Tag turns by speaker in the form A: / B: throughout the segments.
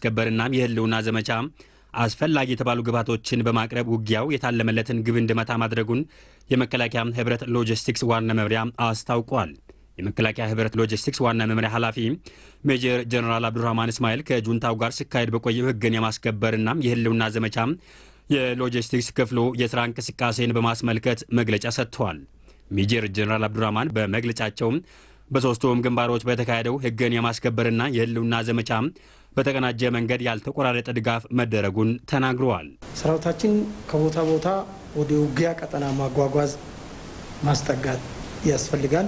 A: ማስከበርና የህልውና ዘመቻ አስፈላጊ የተባሉ ግባቶችን በማቅረብ ውጊያው የታለመለትን ግብ እንዲመታ ማድረጉን የመከላከያ ህብረት ሎጂስቲክስ ዋና መምሪያ አስታውቋል። የመከላከያ ህብረት ሎጂስቲክስ ዋና መምሪያ ኃላፊ ሜጀር ጀነራል አብዱራህማን እስማኤል ከጁንታው ጋር ሲካሄድ በቆየው ህግን የማስከበርና የህልውና ዘመቻ የሎጂስቲክስ ክፍሉ የስራ እንቅስቃሴን በማስመልከት መግለጫ ሰጥተዋል። ሜጀር ጀነራል አብዱራህማን በመግለጫቸውም በሶስቱም ግንባሮች በተካሄደው ህግን የማስከበርና የህልውና ዘመቻ በተቀናጀ መንገድ ያልተቆራረጠ ድጋፍ መደረጉን ተናግረዋል።
B: ሰራዊታችን ከቦታ ቦታ ወደ ውጊያ ቀጠና ማጓጓዝ፣ ማስጠጋት ያስፈልጋል።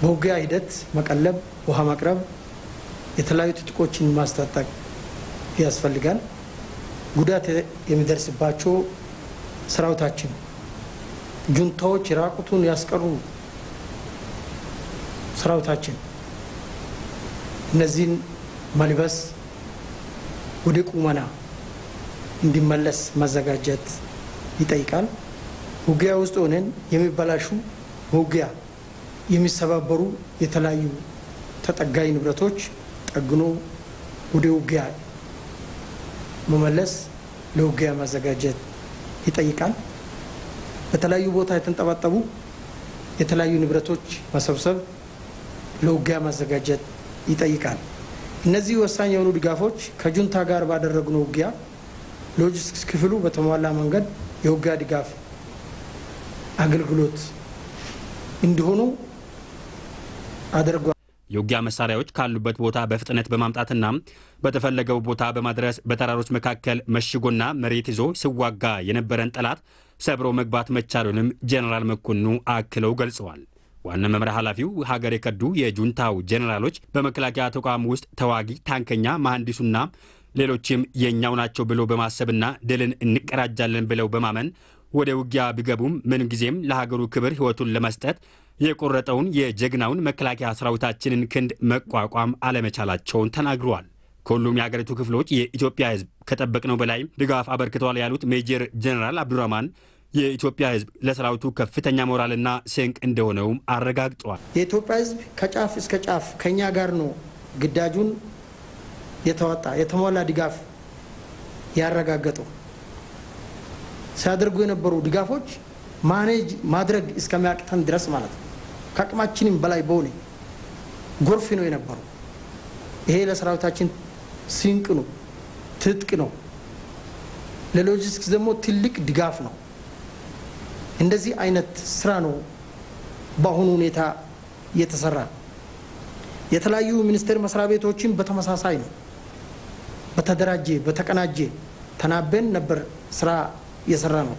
B: በውጊያ ሂደት መቀለብ፣ ውሃ ማቅረብ፣ የተለያዩ ትጥቆችን ማስታጠቅ ያስፈልጋል። ጉዳት የሚደርስባቸው ሰራዊታችን ጁንታዎች ራቁቱን ያስቀሩ ሰራዊታችን እነዚህን መልበስ ወደ ቁመና እንዲመለስ መዘጋጀት ይጠይቃል። ውጊያ ውስጥ ሆነን የሚበላሹ በውጊያ የሚሰባበሩ የተለያዩ ተጠጋይ ንብረቶች ጠግኖ ወደ ውጊያ መመለስ ለውጊያ መዘጋጀት ይጠይቃል። በተለያዩ ቦታ የተንጠባጠቡ የተለያዩ ንብረቶች መሰብሰብ ለውጊያ መዘጋጀት ይጠይቃል። እነዚህ ወሳኝ የሆኑ ድጋፎች ከጁንታ ጋር ባደረግነው ውጊያ ሎጂስቲክስ ክፍሉ በተሟላ መንገድ የውጊያ ድጋፍ አገልግሎት እንዲሆኑ
A: አድርጓል። የውጊያ መሳሪያዎች ካሉበት ቦታ በፍጥነት በማምጣትና በተፈለገው ቦታ በማድረስ በተራሮች መካከል መሽጎና መሬት ይዞ ሲዋጋ የነበረን ጠላት ሰብሮ መግባት መቻሉንም ጄኔራል መኮንኑ አክለው ገልጸዋል። ዋና መምሪያ ኃላፊው ሀገር የከዱ የጁንታው ጄኔራሎች በመከላከያ ተቋም ውስጥ ተዋጊ ታንከኛ መሐንዲሱና ሌሎችም የእኛው ናቸው ብሎ በማሰብና ድልን እንቀራጃለን ብለው በማመን ወደ ውጊያ ቢገቡም ምንጊዜም ለሀገሩ ክብር ሕይወቱን ለመስጠት የቆረጠውን የጀግናውን መከላከያ ሰራዊታችንን ክንድ መቋቋም አለመቻላቸውን ተናግረዋል። ከሁሉም የሀገሪቱ ክፍሎች የኢትዮጵያ ሕዝብ ከጠበቅነው በላይ ድጋፍ አበርክተዋል ያሉት ሜጀር ጀኔራል አብዱራማን የኢትዮጵያ ህዝብ ለሰራዊቱ ከፍተኛ ሞራልና ስንቅ እንደሆነውም አረጋግጧል።
B: የኢትዮጵያ ህዝብ ከጫፍ እስከ ጫፍ ከእኛ ጋር ነው ግዳጁን የተወጣ የተሟላ ድጋፍ ያረጋገጠው። ሲያደርጉ የነበሩ ድጋፎች ማኔጅ ማድረግ እስከሚያቅተን ድረስ ማለት ነው። ከአቅማችንም በላይ በሆነ ጎርፍ ነው የነበሩ። ይሄ ለሰራዊታችን ስንቅ ነው፣ ትጥቅ ነው፣ ለሎጂስቲክስ ደግሞ ትልቅ ድጋፍ ነው። እንደዚህ አይነት ስራ ነው በአሁኑ ሁኔታ እየተሰራ የተለያዩ ሚኒስቴር መስሪያ ቤቶችን በተመሳሳይ ነው በተደራጀ በተቀናጀ ተናበን ነበር ስራ እየሰራ ነው።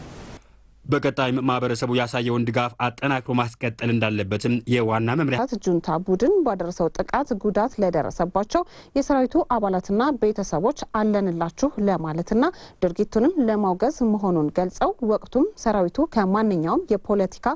A: በቀጣይም ማህበረሰቡ ያሳየውን ድጋፍ አጠናክሮ ማስቀጠል እንዳለበትም የዋና መምሪያ
C: ጁንታ ቡድን ባደረሰው ጥቃት ጉዳት ለደረሰባቸው የሰራዊቱ አባላትና ቤተሰቦች አለንላችሁ ለማለትና ድርጊቱንም ለማውገዝ መሆኑን ገልጸው ወቅቱም ሰራዊቱ ከማንኛውም የፖለቲካ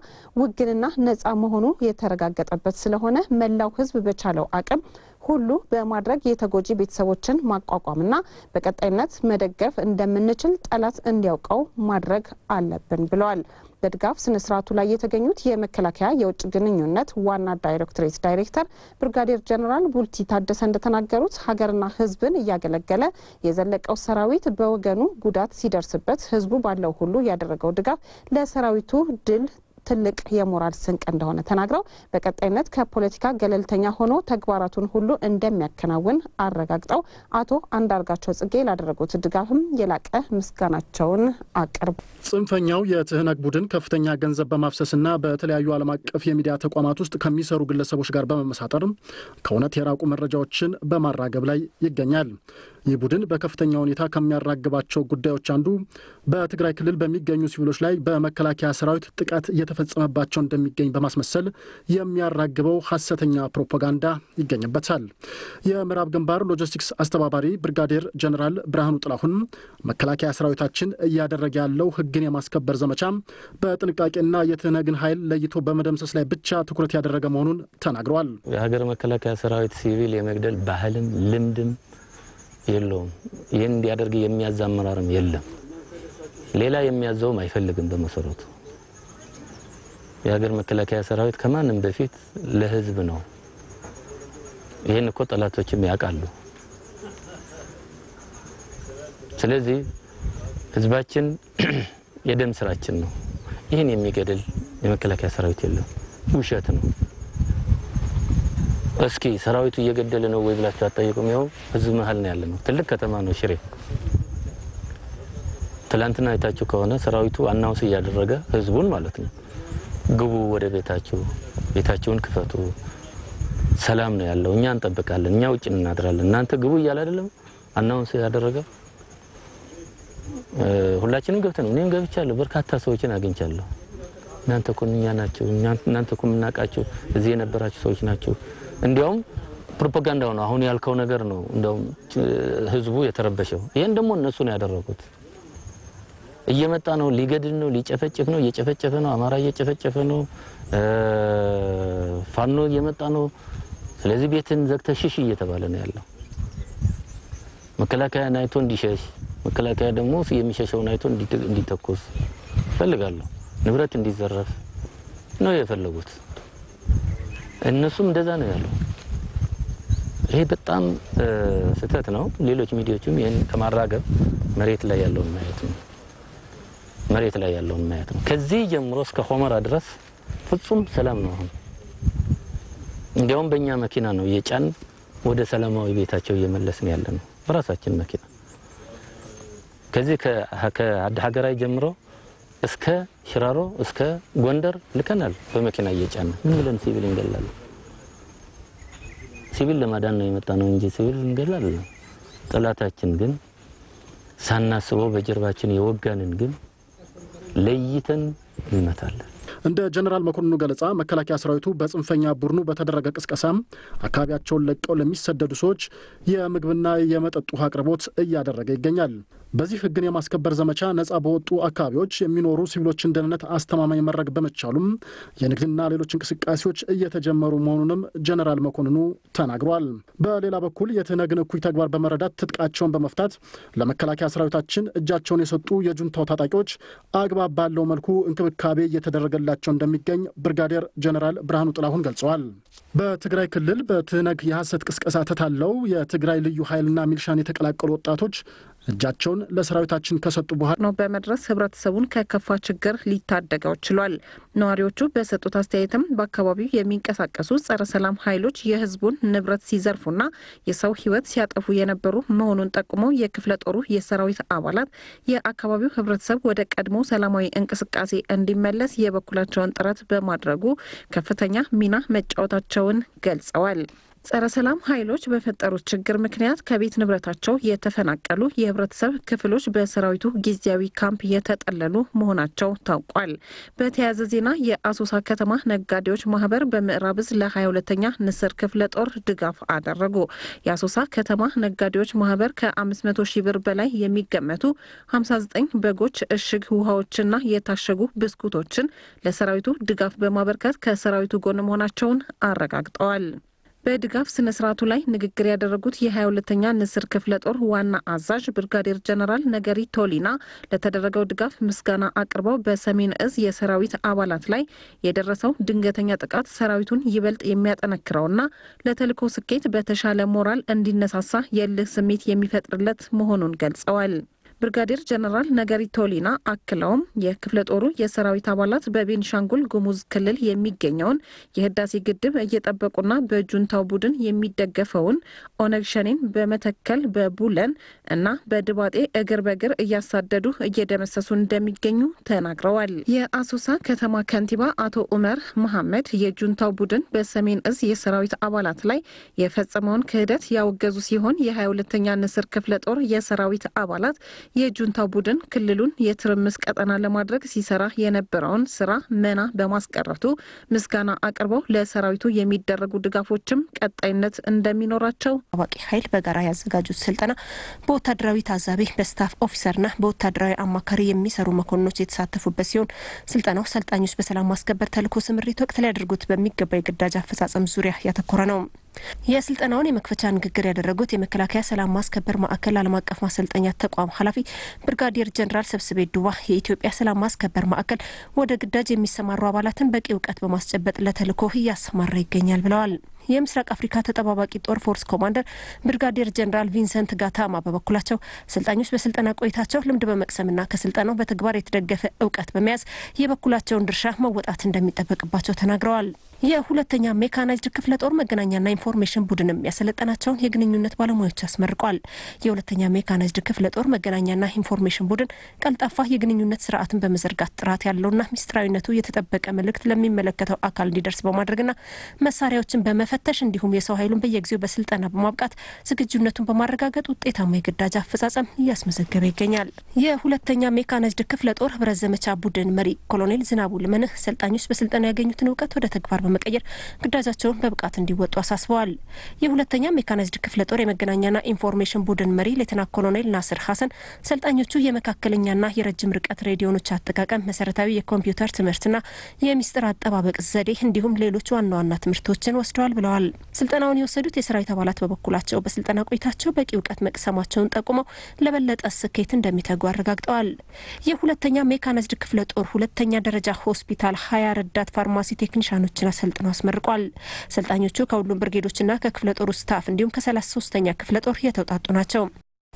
C: ውግንና ነጻ መሆኑ የተረጋገጠበት ስለሆነ መላው ህዝብ በቻለው አቅም ሁሉ በማድረግ የተጎጂ ቤተሰቦችን ማቋቋምና በቀጣይነት መደገፍ እንደምንችል ጠላት እንዲያውቀው ማድረግ አለብን ብለዋል። በድጋፍ ስነ ስርዓቱ ላይ የተገኙት የመከላከያ የውጭ ግንኙነት ዋና ዳይሬክቶሬት ዳይሬክተር ብርጋዴር ጀኔራል ቡልቲ ታደሰ እንደተናገሩት ሀገርና ሕዝብን እያገለገለ የዘለቀው ሰራዊት በወገኑ ጉዳት ሲደርስበት ሕዝቡ ባለው ሁሉ ያደረገው ድጋፍ ለሰራዊቱ ድል ትልቅ የሞራል ስንቅ እንደሆነ ተናግረው በቀጣይነት ከፖለቲካ ገለልተኛ ሆኖ ተግባራቱን ሁሉ እንደሚያከናውን አረጋግጠው አቶ አንዳርጋቸው ጽጌ ላደረጉት ድጋፍም የላቀ ምስጋናቸውን አቅርቡ።
D: ጽንፈኛው የትህነግ ቡድን ከፍተኛ ገንዘብ በማፍሰስና በተለያዩ ዓለም አቀፍ የሚዲያ ተቋማት ውስጥ ከሚሰሩ ግለሰቦች ጋር በመመሳጠር ከእውነት የራቁ መረጃዎችን በማራገብ ላይ ይገኛል። ይህ ቡድን በከፍተኛ ሁኔታ ከሚያራግባቸው ጉዳዮች አንዱ በትግራይ ክልል በሚገኙ ሲቪሎች ላይ በመከላከያ ሰራዊት ጥቃት እየተፈጸመባቸው እንደሚገኝ በማስመሰል የሚያራግበው ሀሰተኛ ፕሮፓጋንዳ ይገኝበታል። የምዕራብ ግንባር ሎጂስቲክስ አስተባባሪ ብርጋዴር ጀኔራል ብርሃኑ ጥላሁን መከላከያ ሰራዊታችን እያደረገ ያለው ህግን የማስከበር ዘመቻ በጥንቃቄና የትህነግን ኃይል ለይቶ በመደምሰስ ላይ ብቻ ትኩረት ያደረገ መሆኑን ተናግረዋል።
E: የሀገር መከላከያ ሰራዊት ሲቪል የመግደል ባህልም ልምድም የለውም። ይህን እንዲያደርግ የሚያዝ አመራርም የለም። ሌላ የሚያዘውም አይፈልግም። በመሰረቱ የሀገር መከላከያ ሰራዊት ከማንም በፊት ለህዝብ ነው። ይህን እኮ ጠላቶችም ያውቃሉ። ስለዚህ ህዝባችን የደም ስራችን ነው። ይህን የሚገድል የመከላከያ ሰራዊት የለም። ውሸት ነው። እስኪ ሰራዊቱ እየገደለ ነው ወይ ብላችሁ አጠይቁም። ይኸው ህዝብ መሀል ነው ያለ ነው። ትልቅ ከተማ ነው ሽሬ። ትላንትና አይታችሁ ከሆነ ሰራዊቱ አናውስ እያደረገ ህዝቡን ማለት ነው፣ ግቡ ወደ ቤታችሁ፣ ቤታችሁን ክፈቱ፣ ሰላም ነው ያለው፣ እኛ እንጠብቃለን፣ እኛ ውጭ እናድራለን፣ እናንተ ግቡ እያለ አይደለም አናውንስ ያደረገ። ሁላችንም ገብተን እኔም ገብቻለሁ፣ በርካታ ሰዎችን አግኝቻለሁ። እናንተ እኮ እኛ ናቸው እናንተ እኮ የምናውቃቸው እዚህ የነበራችሁ ሰዎች ናቸው እንዲያውም ፕሮፓጋንዳው ነው። አሁን ያልከው ነገር ነው እንደውም ህዝቡ የተረበሸው። ይህን ደግሞ እነሱ ነው ያደረጉት። እየመጣ ነው፣ ሊገድል ነው፣ ሊጨፈጭፍ ነው፣ እየጨፈጨፈ ነው፣ አማራ እየጨፈጨፈ ነው፣ ፋኖ እየመጣ ነው። ስለዚህ ቤትን ዘግተ ሽሽ እየተባለ ነው ያለው። መከላከያ ናይቶ እንዲሸሽ፣ መከላከያ ደግሞ የሚሸሸው አይቶ እንዲተኮስ ፈልጋለሁ ንብረት እንዲዘረፍ ነው የፈለጉት። እነሱም እንደዛ ነው ያለው። ይሄ በጣም ስህተት ነው። ሌሎች ሚዲያዎችም ይህን ከማራገብ መሬት ላይ ያለውን ማየት ነው መሬት ላይ ያለውን ማየት ነው። ከዚህ ጀምሮ እስከ ሆመራ ድረስ ፍጹም ሰላም ነው። አሁን እንዲያውም በእኛ መኪና ነው የጫን ወደ ሰላማዊ ቤታቸው እየመለስን ያለ ነው፣ በራሳችን መኪና ከዚህ ከአድ ሀገራዊ ጀምሮ እስከ ሽራሮ እስከ ጎንደር ልከናል። በመኪና እየጫነ ዝም ብለን ሲቪል እንገላለን። ሲቪል ለማዳን ነው የመጣ ነው እንጂ ሲቪል እንገላለን። ጠላታችን ግን ሳናስበው በጀርባችን የወጋንን ግን ለይተን እንመታለን። እንደ ጀኔራል መኮንኑ
D: ገለጻ መከላከያ ሰራዊቱ በጽንፈኛ ቡድኑ በተደረገ ቅስቀሳም አካባቢያቸውን ለቀው ለሚሰደዱ ሰዎች የምግብና የመጠጥ ውሃ አቅርቦት እያደረገ ይገኛል። በዚህ ህግን የማስከበር ዘመቻ ነጻ በወጡ አካባቢዎች የሚኖሩ ሲቪሎችን ደህንነት አስተማማኝ መድረግ በመቻሉም የንግድና ሌሎች እንቅስቃሴዎች እየተጀመሩ መሆኑንም ጀነራል መኮንኑ ተናግሯል። በሌላ በኩል የትህነግን እኩይ ተግባር በመረዳት ትጥቃቸውን በመፍታት ለመከላከያ ሰራዊታችን እጃቸውን የሰጡ የጁንታው ታጣቂዎች አግባብ ባለው መልኩ እንክብካቤ እየተደረገላቸው እንደሚገኝ ብርጋዴር ጀነራል ብርሃኑ ጥላሁን ገልጸዋል። በትግራይ ክልል በትህነግ የሐሰት ቅስቀሳ ተታለው የትግራይ ልዩ ኃይልና ሚልሻን የተቀላቀሉ ወጣቶች እጃቸውን ለሰራዊታችን ከሰጡ በኋላ ነው በመድረስ ህብረተሰቡን ከከፋ ችግር ሊታደገው ችሏል። ነዋሪዎቹ በሰጡት
C: አስተያየትም በአካባቢው የሚንቀሳቀሱ ጸረ ሰላም ኃይሎች የህዝቡን ንብረት ሲዘርፉና የሰው ህይወት ሲያጠፉ የነበሩ መሆኑን ጠቁመው የክፍለ ጦሩ የሰራዊት አባላት የአካባቢው ህብረተሰብ ወደ ቀድሞ ሰላማዊ እንቅስቃሴ እንዲመለስ የበኩላቸውን ጥረት በማድረጉ ከፍተኛ ሚና መጫወታቸውን ገልጸዋል። ጸረ ሰላም ኃይሎች በፈጠሩት ችግር ምክንያት ከቤት ንብረታቸው የተፈናቀሉ የህብረተሰብ ክፍሎች በሰራዊቱ ጊዜያዊ ካምፕ የተጠለሉ መሆናቸው ታውቋል። በተያያዘ ዜና የአሶሳ ከተማ ነጋዴዎች ማህበር በምዕራብ እዝ ለ22ኛ ንስር ክፍለ ጦር ድጋፍ አደረጉ። የአሶሳ ከተማ ነጋዴዎች ማህበር ከ500 ሺህ ብር በላይ የሚገመቱ 59 በጎች፣ እሽግ ውሃዎችና የታሸጉ ብስኩቶችን ለሰራዊቱ ድጋፍ በማበርከት ከሰራዊቱ ጎን መሆናቸውን አረጋግጠዋል። በድጋፍ ስነ ስርዓቱ ላይ ንግግር ያደረጉት የ 22 ተኛ ንስር ክፍለ ጦር ዋና አዛዥ ብርጋዴር ጀነራል ነገሪ ቶሊና ለተደረገው ድጋፍ ምስጋና አቅርበው በሰሜን እዝ የሰራዊት አባላት ላይ የደረሰው ድንገተኛ ጥቃት ሰራዊቱን ይበልጥ የሚያጠነክረውና ለተልዕኮ ስኬት በተሻለ ሞራል እንዲነሳሳ የልህ ስሜት የሚፈጥርለት መሆኑን ገልጸዋል። ብርጋዴር ጀነራል ነገሪ ቶሊና አክለውም የክፍለ ጦሩ የሰራዊት አባላት በቤንሻንጉል ጉሙዝ ክልል የሚገኘውን የህዳሴ ግድብ እየጠበቁና በጁንታው ቡድን የሚደገፈውን ኦነግ ሸኔን በመተከል በቡለን እና በድባጤ እግር በእግር እያሳደዱ እየደመሰሱ እንደሚገኙ ተናግረዋል። የአሶሳ ከተማ ከንቲባ አቶ ኡመር መሐመድ የጁንታው ቡድን በሰሜን እዝ የሰራዊት አባላት ላይ የፈጸመውን ክህደት ያወገዙ ሲሆን የ22ኛ ንስር ክፍለ ጦር የሰራዊት አባላት የጁንታ ቡድን ክልሉን የትርምስ ቀጠና ለማድረግ ሲሰራ የነበረውን ስራ መና በማስቀረቱ ምስጋና አቅርበው ለሰራዊቱ የሚደረጉ ድጋፎችም ቀጣይነት እንደሚኖራቸው
F: አዋቂ ኃይል በጋራ ያዘጋጁት ስልጠና በወታደራዊ ታዛቢ በስታፍ ኦፊሰርና በወታደራዊ አማካሪ የሚሰሩ መኮንኖች የተሳተፉበት ሲሆን ስልጠናው ሰልጣኞች በሰላም ማስከበር ተልኮ ስምሪት ወቅት ሊያደርጉት በሚገባ የግዳጅ አፈጻጸም ዙሪያ ያተኮረ ነው። የስልጠናውን የመክፈቻ ንግግር ያደረጉት የመከላከያ ሰላም ማስከበር ማዕከል ዓለም አቀፍ ማሰልጠኛ ተቋም ኃላፊ ብርጋዴር ጀኔራል ሰብስቤ ዱባ የኢትዮጵያ ሰላም ማስከበር ማዕከል ወደ ግዳጅ የሚሰማሩ አባላትን በቂ እውቀት በማስጨበጥ ለተልኮ እያሰማራ ይገኛል ብለዋል። የምስራቅ አፍሪካ ተጠባባቂ ጦር ፎርስ ኮማንደር ብርጋዴር ጀኔራል ቪንሰንት ጋታማ በበኩላቸው ሰልጣኞች በስልጠና ቆይታቸው ልምድ በመቅሰምና ከስልጠናው በተግባር የተደገፈ እውቀት በመያዝ የበኩላቸውን ድርሻ መወጣት እንደሚጠበቅባቸው ተናግረዋል። የሁለተኛ ሜካናይዝድ ክፍለ ጦር መገናኛና ኢንፎርሜሽን ቡድንም ያሰለጠናቸውን የግንኙነት ባለሙያዎች አስመርቋል። የሁለተኛ ሜካናይዝድ ክፍለ ጦር መገናኛና ኢንፎርሜሽን ቡድን ቀልጣፋ የግንኙነት ስርዓትን በመዘርጋት ጥራት ያለውና ሚስጥራዊነቱ የተጠበቀ መልእክት ለሚመለከተው አካል እንዲደርስ በማድረግና መሳሪያዎችን በመፈተሽ እንዲሁም የሰው ኃይሉን በየጊዜው በስልጠና በማብቃት ዝግጁነቱን በማረጋገጥ ውጤታማ የግዳጅ አፈጻጸም እያስመዘገበ ይገኛል። የሁለተኛ ሜካናይዝድ ክፍለ ጦር ህብረት ዘመቻ ቡድን መሪ ኮሎኔል ዝናቡ ልመንህ ሰልጣኞች በስልጠና ያገኙትን እውቀት ወደ ተግባር በመቀየር ግዳጃቸውን በብቃት እንዲወጡ አሳስበዋል። የሁለተኛ ሜካናይዝድ ክፍለ ጦር የመገናኛና ኢንፎርሜሽን ቡድን መሪ ሌተና ኮሎኔል ናስር ሀሰን ሰልጣኞቹ የመካከለኛና የረጅም ርቀት ሬዲዮኖች አጠቃቀም፣ መሰረታዊ የኮምፒውተር ትምህርትና የሚስጥር አጠባበቅ ዘዴ እንዲሁም ሌሎች ዋና ዋና ትምህርቶችን ወስደዋል ብለዋል። ስልጠናውን የወሰዱት የሰራዊት አባላት በበኩላቸው በስልጠና ቆይታቸው በቂ እውቀት መቅሰማቸውን ጠቁመው ለበለጠ ስኬት እንደሚተጉ አረጋግጠዋል። የሁለተኛ ሜካናይዝድ ክፍለ ጦር ሁለተኛ ደረጃ ሆስፒታል ሀያ ረዳት ፋርማሲ ቴክኒሻኖችን አሰልጥኖ አስመርቋል። ሰልጣኞቹ ከሁሉም ብርጌዶችና ከክፍለ ጦሩ ስታፍ እንዲሁም ከሰላሳ ሶስተኛ ክፍለ ጦር የተውጣጡ ናቸው።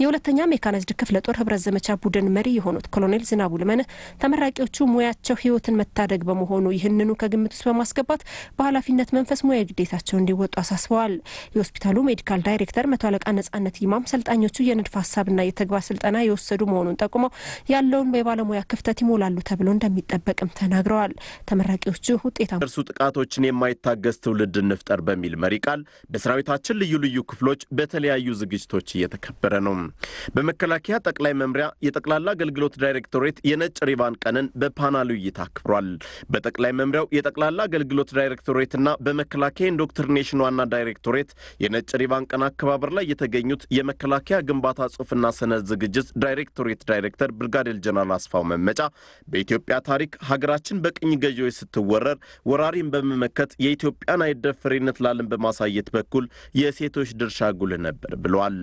F: የሁለተኛ ሜካናይዝድ ክፍለ ጦር ህብረት ዘመቻ ቡድን መሪ የሆኑት ኮሎኔል ዝናቡ ልመነ ተመራቂዎቹ ሙያቸው ህይወትን መታደግ በመሆኑ ይህንኑ ከግምት ውስጥ በማስገባት በኃላፊነት መንፈስ ሙያ ግዴታቸው እንዲወጡ አሳስበዋል። የሆስፒታሉ ሜዲካል ዳይሬክተር መቶ አለቃ ነጻነት ይማም ሰልጣኞቹ የንድፍ ሀሳብና የተግባር ስልጠና የወሰዱ መሆኑን ጠቁመው ያለውን የባለሙያ ክፍተት ይሞላሉ ተብሎ እንደሚጠበቅም ተናግረዋል። ተመራቂዎቹ ውጤታ እርሱ
G: ጥቃቶችን የማይታገስ ትውልድ እንፍጠር በሚል መሪ ቃል በሰራዊታችን ልዩ ልዩ ክፍሎች በተለያዩ ዝግጅቶች እየተከበረ ነው። በመከላከያ ጠቅላይ መምሪያ የጠቅላላ አገልግሎት ዳይሬክቶሬት የነጭ ሪባን ቀንን በፓናል እይታ አክብሯል። በጠቅላይ መምሪያው የጠቅላላ አገልግሎት ዳይሬክቶሬትና በመከላከያ ኢንዶክትሪኔሽን ዋና ዳይሬክቶሬት የነጭ ሪባን ቀን አከባበር ላይ የተገኙት የመከላከያ ግንባታ ጽሁፍና ሰነድ ዝግጅት ዳይሬክቶሬት ዳይሬክተር ብርጋዴር ጀነራል አስፋው መመጫ በኢትዮጵያ ታሪክ ሀገራችን በቅኝ ገዢዎች ስትወረር ወራሪን በመመከት የኢትዮጵያን አይደፈሬነት ላለን በማሳየት በኩል የሴቶች ድርሻ ጉልህ ነበር ብለዋል።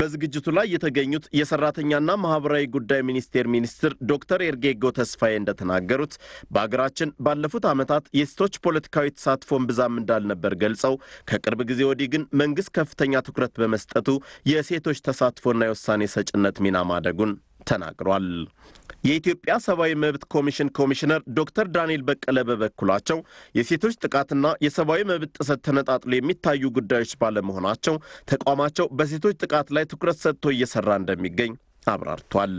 G: በዝግጅቱ ላይ የተገኙት የሰራተኛና ማህበራዊ ጉዳይ ሚኒስቴር ሚኒስትር ዶክተር ኤርጌጎ ተስፋዬ እንደተናገሩት በሀገራችን ባለፉት ዓመታት የሴቶች ፖለቲካዊ ተሳትፎን ብዛም እንዳልነበር ገልጸው ከቅርብ ጊዜ ወዲህ ግን መንግስት ከፍተኛ ትኩረት በመስጠቱ የሴቶች ተሳትፎና የውሳኔ ሰጭነት ሚና ማደጉን ተናግሯል። የኢትዮጵያ ሰብአዊ መብት ኮሚሽን ኮሚሽነር ዶክተር ዳንኤል በቀለ በበኩላቸው የሴቶች ጥቃትና የሰብአዊ መብት ጥሰት ተነጣጥሎ የሚታዩ ጉዳዮች ባለመሆናቸው ተቋማቸው በሴቶች ጥቃት ላይ ትኩረት ሰጥቶ እየሰራ እንደሚገኝ አብራርቷል።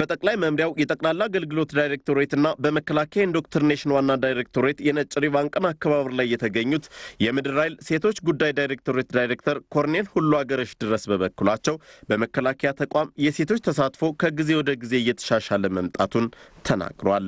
G: በጠቅላይ መምሪያው የጠቅላላ አገልግሎት ዳይሬክቶሬትና በመከላከያ ኢንዶክትሪኔሽን ዋና ዳይሬክቶሬት የነጭ ሪቫን ቀን አከባበር ላይ የተገኙት የምድር ኃይል ሴቶች ጉዳይ ዳይሬክቶሬት ዳይሬክተር ኮርኔል ሁሉ አገረሽ ድረስ በበኩላቸው በመከላከያ ተቋም የሴቶች ተሳትፎ ከጊዜ ወደ ጊዜ እየተሻሻለ መምጣቱን ተናግሯል።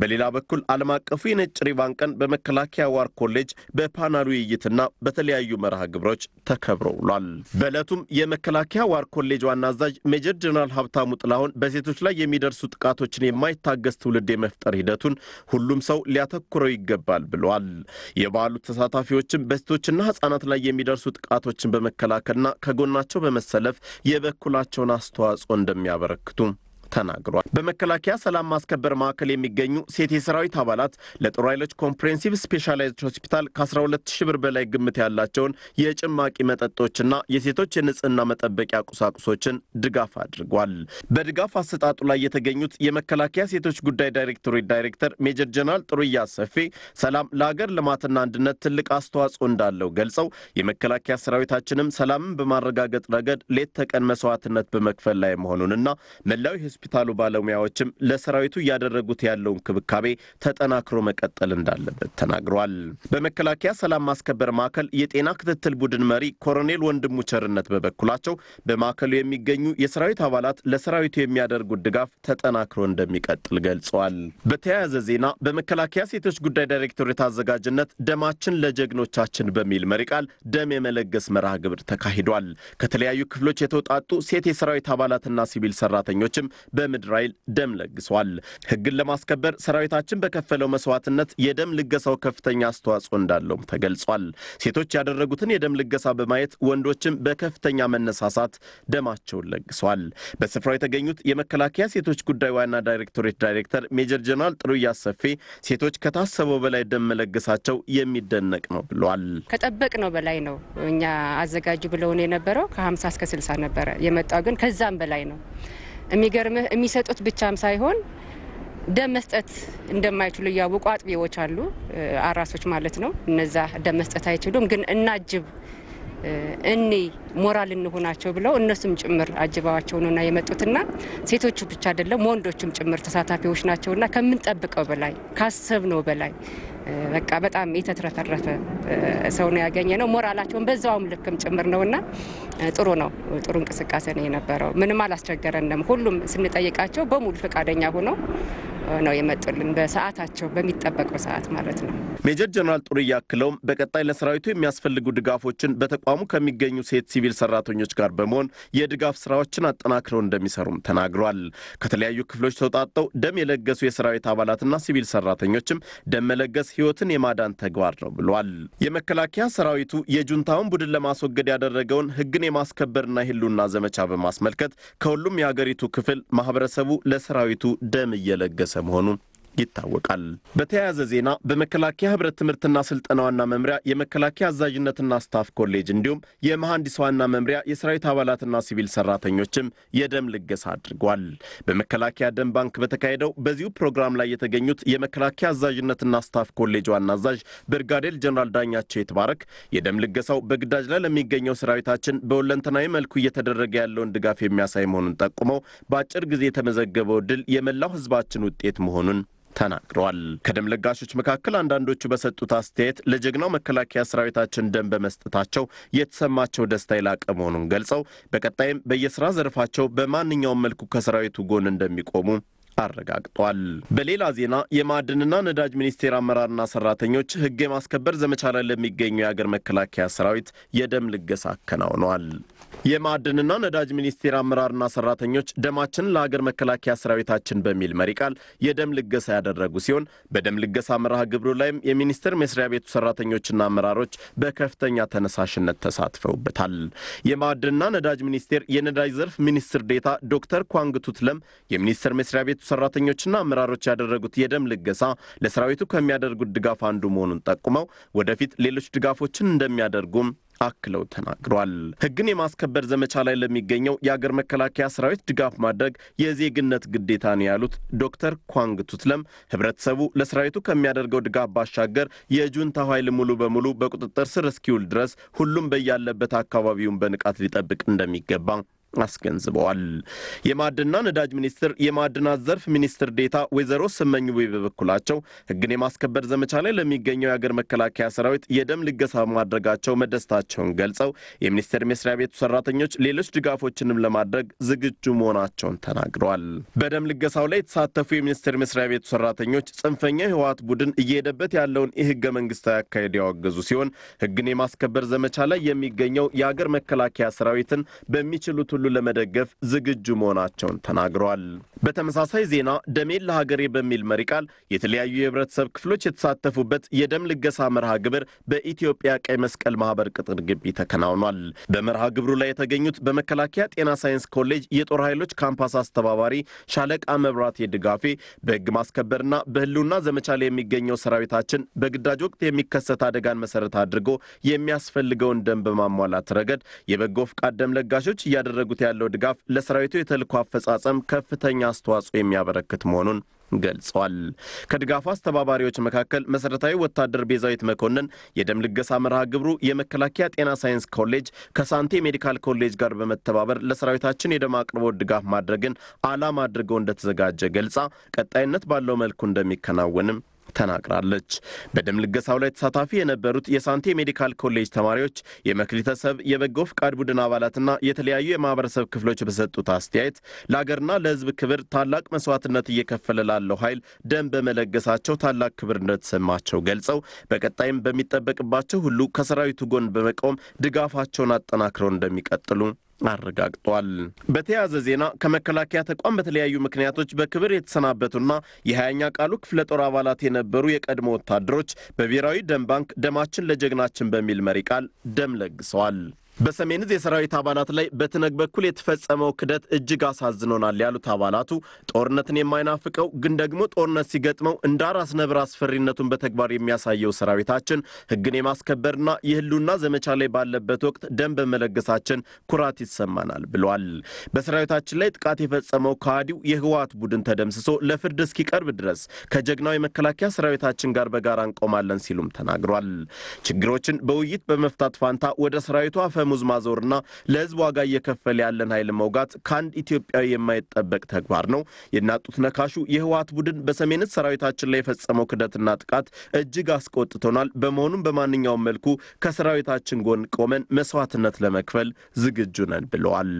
G: በሌላ በኩል ዓለም አቀፉ የነጭ ሪቫን ቀን በመከላከያ ዋር ኮሌጅ በፓናል ውይይትና በተለያዩ መርሃ ግብሮች ተከብሮ ውሏል። በዕለቱም የመከላከያ ዋር ኮሌጅ ዋና አዛዥ ሜጀር ጀነራል ሀብታሙ ጥላሁን በሴቶች ላይ የሚደርሱ ጥቃቶችን የማይታገስ ትውልድ የመፍጠር ሂደቱን ሁሉም ሰው ሊያተኩረው ይገባል ብለዋል። የበዓሉ ተሳታፊዎችም በሴቶችና ህጻናት ላይ የሚደርሱ ጥቃቶችን በመከላከልና ከጎናቸው በመሰለፍ የበኩላቸውን አስተዋጽኦ እንደሚያበረክቱም ተናግሯል። በመከላከያ ሰላም ማስከበር ማዕከል የሚገኙ ሴት የሰራዊት አባላት ለጦር ኃይሎች ኮምፕሬንሲቭ ስፔሻላይዝድ ሆስፒታል ከ 1200 ብር በላይ ግምት ያላቸውን የጭማቂ መጠጦችና የሴቶች የንጽህና መጠበቂያ ቁሳቁሶችን ድጋፍ አድርጓል። በድጋፍ አሰጣጡ ላይ የተገኙት የመከላከያ ሴቶች ጉዳይ ዳይሬክቶሬት ዳይሬክተር ሜጀር ጀነራል ጥሩያ ሰፌ ሰላም ለሀገር ልማትና አንድነት ትልቅ አስተዋጽኦ እንዳለው ገልጸው የመከላከያ ሰራዊታችንም ሰላምን በማረጋገጥ ረገድ ሌት ተቀን መስዋዕትነት በመክፈል ላይ መሆኑንና መላው የህዝብ የሆስፒታሉ ባለሙያዎችም ለሰራዊቱ እያደረጉት ያለው እንክብካቤ ተጠናክሮ መቀጠል እንዳለበት ተናግረዋል። በመከላከያ ሰላም ማስከበር ማዕከል የጤና ክትትል ቡድን መሪ ኮሎኔል ወንድሙ ቸርነት በበኩላቸው በማዕከሉ የሚገኙ የሰራዊት አባላት ለሰራዊቱ የሚያደርጉት ድጋፍ ተጠናክሮ እንደሚቀጥል ገልጸዋል። በተያያዘ ዜና በመከላከያ ሴቶች ጉዳይ ዳይሬክቶሬት አዘጋጅነት ደማችን ለጀግኖቻችን በሚል መሪ ቃል ደም የመለገስ መርሃ ግብር ተካሂዷል። ከተለያዩ ክፍሎች የተውጣጡ ሴት የሰራዊት አባላትና ሲቪል ሰራተኞችም በምድር ኃይል ደም ለግሷል። ህግን ለማስከበር ሰራዊታችን በከፈለው መስዋዕትነት የደም ልገሳው ከፍተኛ አስተዋጽኦ እንዳለውም ተገልጿል። ሴቶች ያደረጉትን የደም ልገሳ በማየት ወንዶችም በከፍተኛ መነሳሳት ደማቸውን ለግሷል። በስፍራው የተገኙት የመከላከያ ሴቶች ጉዳይ ዋና ዳይሬክቶሬት ዳይሬክተር ሜጀር ጀነራል ጥሩ እያሰፌ ሴቶች ከታሰበው በላይ ደም መለገሳቸው የሚደነቅ ነው ብለዋል።
F: ከጠበቅ ነው በላይ ነው። እኛ አዘጋጁ ብለውን የነበረው ከ50 እስከ 60 ነበረ የመጣው ግን ከዛም በላይ ነው። የሚገርምህ የሚሰጡት ብቻም ሳይሆን ደም መስጠት እንደማይችሉ እያወቁ አጥቢዎች አሉ፣ አራሶች ማለት ነው። እነዛ ደም መስጠት አይችሉም፣ ግን እናጅብ እኔ ሞራል እንሆናቸው ብለው እነሱም ጭምር አጅባዋቸው ነውና የመጡትና ሴቶቹ ብቻ አይደለም ወንዶቹም ጭምር ተሳታፊዎች ናቸውና ከምንጠብቀው በላይ ካሰብነው በላይ በቃ በጣም የተትረፈረፈ ሰው ነው ያገኘ ነው። ሞራላቸውን በዛውም ልክም ጭምር ነው እና ጥሩ ነው። ጥሩ እንቅስቃሴ ነው የነበረው። ምንም አላስቸገረንም። ሁሉም ስንጠይቃቸው በሙሉ ፈቃደኛ ሆነው ነው የመጡልን በሰዓታቸው በሚጠበቀው ሰዓት ማለት ነው።
G: ሜጀር ጀነራል ጡር እያክለውም በቀጣይ ለሰራዊቱ የሚያስፈልጉ ድጋፎችን በተቋሙ ከሚገኙ ሴት ሲቪል ሰራተኞች ጋር በመሆን የድጋፍ ስራዎችን አጠናክረው እንደሚሰሩም ተናግሯል። ከተለያዩ ክፍሎች ተውጣጠው ደም የለገሱ የሰራዊት አባላትና ሲቪል ሰራተኞችም ደም መለገስ ህይወትን የማዳን ተግባር ነው ብሏል። የመከላከያ ሰራዊቱ የጁንታውን ቡድን ለማስወገድ ያደረገውን ህግን የማስከበርና የህልውና ዘመቻ በማስመልከት ከሁሉም የሀገሪቱ ክፍል ማህበረሰቡ ለሰራዊቱ ደም እየለገሰ መሆኑን ይታወቃል። በተያያዘ ዜና በመከላከያ ህብረት ትምህርትና ስልጠና ዋና መምሪያ የመከላከያ አዛዥነትና ስታፍ ኮሌጅ እንዲሁም የመሐንዲስ ዋና መምሪያ የሰራዊት አባላትና ሲቪል ሰራተኞችም የደም ልገሳ አድርጓል። በመከላከያ ደም ባንክ በተካሄደው በዚሁ ፕሮግራም ላይ የተገኙት የመከላከያ አዛዥነትና ስታፍ ኮሌጅ ዋና አዛዥ ብርጋዴር ጀኔራል ዳኛቸው ይትባረክ የደም ልገሳው በግዳጅ ላይ ለሚገኘው ሰራዊታችን በሁለንተናዊ መልኩ እየተደረገ ያለውን ድጋፍ የሚያሳይ መሆኑን ጠቁመው በአጭር ጊዜ የተመዘገበው ድል የመላው ህዝባችን ውጤት መሆኑን ተናግረዋል። ከደም ለጋሾች መካከል አንዳንዶቹ በሰጡት አስተያየት ለጀግናው መከላከያ ሰራዊታችን ደም በመስጠታቸው የተሰማቸው ደስታ የላቀ መሆኑን ገልጸው በቀጣይም በየስራ ዘርፋቸው በማንኛውም መልኩ ከሰራዊቱ ጎን እንደሚቆሙ አረጋግጧል። በሌላ ዜና የማዕድንና ነዳጅ ሚኒስቴር አመራርና ሰራተኞች ህግ የማስከበር ዘመቻ ላይ ለሚገኙ የአገር መከላከያ ሰራዊት የደም ልገሳ አከናውነዋል። የማዕድንና ነዳጅ ሚኒስቴር አመራርና ሰራተኞች ደማችን ለሀገር መከላከያ ሰራዊታችን በሚል መሪ ቃል የደም ልገሳ ያደረጉ ሲሆን በደም ልገሳ መርሃ ግብሩ ላይም የሚኒስቴር መስሪያ ቤቱ ሰራተኞችና አመራሮች በከፍተኛ ተነሳሽነት ተሳትፈውበታል። የማዕድንና ነዳጅ ሚኒስቴር የነዳጅ ዘርፍ ሚኒስትር ዴታ ዶክተር ኳንግቱትለም የሚኒስቴር መስሪያ ቤቱ ሰራተኞችና አመራሮች ያደረጉት የደም ልገሳ ለሰራዊቱ ከሚያደርጉት ድጋፍ አንዱ መሆኑን ጠቁመው ወደፊት ሌሎች ድጋፎችን እንደሚያደርጉም አክለው ተናግሯል። ሕግን የማስከበር ዘመቻ ላይ ለሚገኘው የአገር መከላከያ ሰራዊት ድጋፍ ማድረግ የዜግነት ግዴታ ነው ያሉት ዶክተር ኳንግ ቱትለም ህብረተሰቡ ለሰራዊቱ ከሚያደርገው ድጋፍ ባሻገር የጁንታው ኃይል ሙሉ በሙሉ በቁጥጥር ስር እስኪውል ድረስ ሁሉም በያለበት አካባቢውን በንቃት ሊጠብቅ እንደሚገባ አስገንዝበዋል። የማዕድንና ነዳጅ ሚኒስትር የማዕድናት ዘርፍ ሚኒስትር ዴታ ወይዘሮ ስመኝ ውቤ በበኩላቸው ሕግን የማስከበር ዘመቻ ላይ ለሚገኘው የአገር መከላከያ ሰራዊት የደም ልገሳ በማድረጋቸው መደሰታቸውን ገልጸው የሚኒስቴር መስሪያ ቤቱ ሰራተኞች ሌሎች ድጋፎችንም ለማድረግ ዝግጁ መሆናቸውን ተናግረዋል። በደም ልገሳው ላይ የተሳተፉ የሚኒስቴር መስሪያ ቤቱ ሰራተኞች ጽንፈኛ ህወሓት ቡድን እየሄደበት ያለውን የህገ መንግስታዊ አካሄድ ያወገዙ ሲሆን ሕግን የማስከበር ዘመቻ ላይ የሚገኘው የአገር መከላከያ ሰራዊትን በሚችሉት ሁሉ ለመደገፍ ዝግጁ መሆናቸውን ተናግረዋል። በተመሳሳይ ዜና ደሜን ለሀገሬ በሚል መሪ ቃል የተለያዩ የህብረተሰብ ክፍሎች የተሳተፉበት የደም ልገሳ መርሃ ግብር በኢትዮጵያ ቀይ መስቀል ማህበር ቅጥር ግቢ ተከናውኗል። በመርሃ ግብሩ ላይ የተገኙት በመከላከያ ጤና ሳይንስ ኮሌጅ የጦር ኃይሎች ካምፓስ አስተባባሪ ሻለቃ መብራቴ ድጋፌ በህግ ማስከበርና በህልውና ዘመቻ ላይ የሚገኘው ሰራዊታችን በግዳጅ ወቅት የሚከሰት አደጋን መሰረት አድርጎ የሚያስፈልገውን ደም በማሟላት ረገድ የበጎ ፍቃድ ደም ለጋሾች እያደረጉ እያደረጉት ያለው ድጋፍ ለሰራዊቱ የተልእኮ አፈጻጸም ከፍተኛ አስተዋጽኦ የሚያበረክት መሆኑን ገልጿል። ከድጋፉ አስተባባሪዎች መካከል መሰረታዊ ወታደር ቤዛዊት መኮንን የደም ልገሳ መርሃ ግብሩ የመከላከያ ጤና ሳይንስ ኮሌጅ ከሳንቴ ሜዲካል ኮሌጅ ጋር በመተባበር ለሰራዊታችን የደም አቅርቦት ድጋፍ ማድረግን ዓላማ አድርገው እንደተዘጋጀ ገልጻ ቀጣይነት ባለው መልኩ እንደሚከናወንም ተናግራለች። በደም ልገሳው ላይ ተሳታፊ የነበሩት የሳንቴ ሜዲካል ኮሌጅ ተማሪዎች፣ የመክሊተሰብ የበጎ ፍቃድ ቡድን አባላትና የተለያዩ የማህበረሰብ ክፍሎች በሰጡት አስተያየት ለሀገርና ለህዝብ ክብር ታላቅ መስዋዕትነት እየከፈለ ላለው ኃይል ደም በመለገሳቸው ታላቅ ክብር እንደተሰማቸው ገልጸው በቀጣይም በሚጠበቅባቸው ሁሉ ከሰራዊቱ ጎን በመቆም ድጋፋቸውን አጠናክረው እንደሚቀጥሉ አረጋግጧል። በተያያዘ ዜና ከመከላከያ ተቋም በተለያዩ ምክንያቶች በክብር የተሰናበቱና የሀያኛ ቃሉ ክፍለ ጦር አባላት የነበሩ የቀድሞ ወታደሮች በብሔራዊ ደም ባንክ ደማችን ለጀግናችን በሚል መሪ ቃል ደም ለግሰዋል። በሰሜን ዝ የሰራዊት አባላት ላይ በትነግ በኩል የተፈጸመው ክደት እጅግ አሳዝኖናል ያሉት አባላቱ ጦርነትን የማይናፍቀው ግን ደግሞ ጦርነት ሲገጥመው እንደ አራስ ነብር አስፈሪነቱን በተግባር የሚያሳየው ሰራዊታችን ሕግን የማስከበርና የህሉና ዘመቻ ላይ ባለበት ወቅት ደም በመለገሳችን ኩራት ይሰማናል ብሏል። በሰራዊታችን ላይ ጥቃት የፈጸመው ከሃዲው የህወሓት ቡድን ተደምስሶ ለፍርድ እስኪቀርብ ድረስ ከጀግናው የመከላከያ ሰራዊታችን ጋር በጋራ እንቆማለን ሲሉም ተናግሯል። ችግሮችን በውይይት በመፍታት ፋንታ ወደ ሰራዊቱ አፈ አፈሙዝ ማዞርና ለህዝብ ዋጋ እየከፈለ ያለን ኃይል መውጋት ከአንድ ኢትዮጵያዊ የማይጠበቅ ተግባር ነው። የናጡት ነካሹ የህወሀት ቡድን በሰሜንት ሰራዊታችን ላይ የፈጸመው ክደትና ጥቃት እጅግ አስቆጥቶናል። በመሆኑም በማንኛውም መልኩ ከሰራዊታችን ጎን ቆመን መስዋዕትነት ለመክፈል ዝግጁ ነን ብለዋል።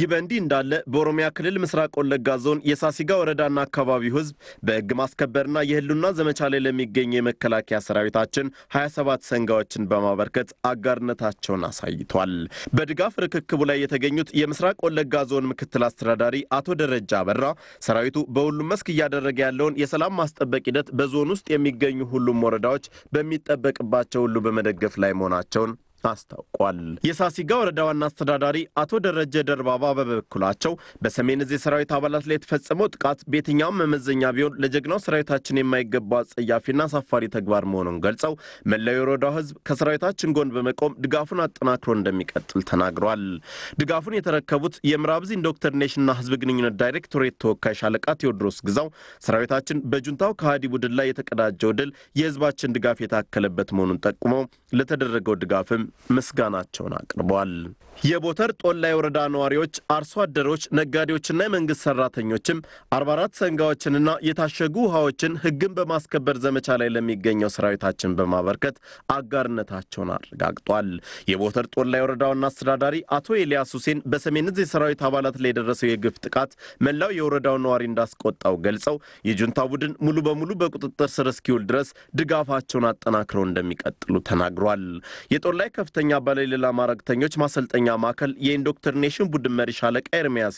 G: ይህ በእንዲህ እንዳለ በኦሮሚያ ክልል ምስራቅ ወለጋ ዞን የሳሲጋ ወረዳና አካባቢው ህዝብ በሕግ ማስከበርና የህልውና ዘመቻ ላይ ለሚገኙ የመከላከያ ሰራዊታችን 27 ሰንጋዎችን በማበርከት አጋርነታቸውን አሳይቷል። በድጋፍ ርክክቡ ላይ የተገኙት የምስራቅ ወለጋ ዞን ምክትል አስተዳዳሪ አቶ ደረጃ አበራ ሰራዊቱ በሁሉም መስክ እያደረገ ያለውን የሰላም ማስጠበቅ ሂደት በዞን ውስጥ የሚገኙ ሁሉም ወረዳዎች በሚጠበቅባቸው ሁሉ በመደገፍ ላይ መሆናቸውን አስታውቋል። የሳሲጋ ወረዳ ዋና አስተዳዳሪ አቶ ደረጀ ደርባባ በበኩላቸው በሰሜን እዝ የሰራዊት አባላት ላይ የተፈጸመው ጥቃት በየትኛውም መመዘኛ ቢሆን ለጀግናው ሰራዊታችን የማይገባው አጸያፊና አሳፋሪ ተግባር መሆኑን ገልጸው መላው የወረዳው ህዝብ ከሰራዊታችን ጎን በመቆም ድጋፉን አጠናክሮ እንደሚቀጥል ተናግሯል። ድጋፉን የተረከቡት የምዕራብ ዕዝ ኢንዶክትሪኔሽንና ህዝብ ግንኙነት ዳይሬክቶሬት ተወካይ ሻለቃ ቴዎድሮስ ግዛው ሰራዊታችን በጁንታው ከሃዲ ቡድን ላይ የተቀዳጀው ድል የህዝባችን ድጋፍ የታከለበት መሆኑን ጠቁመው ለተደረገው ድጋፍም ምስጋናቸውን አቅርበዋል። የቦተር ጦላ የወረዳ ነዋሪዎች፣ አርሶ አደሮች፣ ነጋዴዎችና የመንግስት ሰራተኞችም 44 ሰንጋዎችንና የታሸጉ ውሃዎችን ህግን በማስከበር ዘመቻ ላይ ለሚገኘው ሰራዊታችን በማበርከት አጋርነታቸውን አረጋግጧል። የቦተር ጦላ የወረዳ ዋና አስተዳዳሪ አቶ ኤልያስ ሁሴን በሰሜን ዕዝ የሰራዊት አባላት ላይ የደረሰው የግፍ ጥቃት መላው የወረዳው ነዋሪ እንዳስቆጣው ገልጸው የጁንታ ቡድን ሙሉ በሙሉ በቁጥጥር ስር እስኪውል ድረስ ድጋፋቸውን አጠናክረው እንደሚቀጥሉ ተናግሯል። የጦላይ ከፍተኛ በላይ ሌላ ማዕረግተኞች ማሰልጠኛ ማዕከል የኢንዶክትሪኔሽን ቡድን መሪ ሻለቃ ኤርሚያስ